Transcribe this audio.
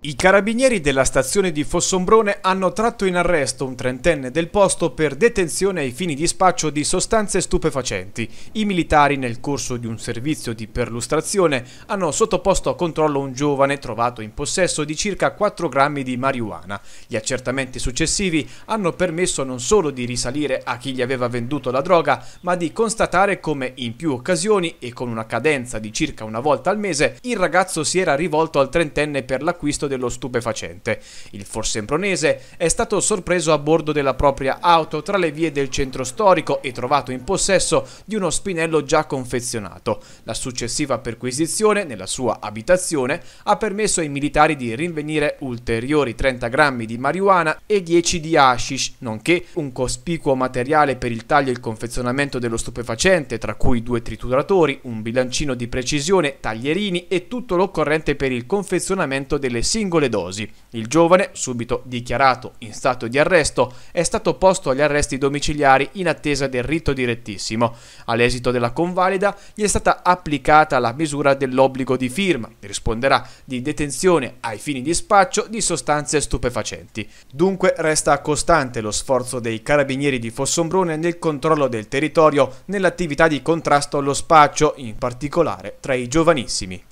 I carabinieri della stazione di Fossombrone hanno tratto in arresto un trentenne del posto per detenzione ai fini di spaccio di sostanze stupefacenti. I militari nel corso di un servizio di perlustrazione hanno sottoposto a controllo un giovane trovato in possesso di circa 4 grammi di marijuana. Gli accertamenti successivi hanno permesso non solo di risalire a chi gli aveva venduto la droga, ma di constatare come in più occasioni e con una cadenza di circa una volta al mese il ragazzo si era rivolto al trentenne per l'acquisto dello stupefacente. Il forsempronese è stato sorpreso a bordo della propria auto tra le vie del centro storico e trovato in possesso di uno spinello già confezionato. La successiva perquisizione nella sua abitazione ha permesso ai militari di rinvenire ulteriori 30 grammi di marijuana e 10 di hashish, nonché un cospicuo materiale per il taglio e il confezionamento dello stupefacente, tra cui due trituratori, un bilancino di precisione, taglierini e tutto l'occorrente per il confezionamento delle sigle singole dosi. Il giovane, subito dichiarato in stato di arresto, è stato posto agli arresti domiciliari in attesa del rito direttissimo. All'esito della convalida gli è stata applicata la misura dell'obbligo di firma, risponderà di detenzione ai fini di spaccio di sostanze stupefacenti. Dunque resta costante lo sforzo dei carabinieri di Fossombrone nel controllo del territorio nell'attività di contrasto allo spaccio, in particolare tra i giovanissimi.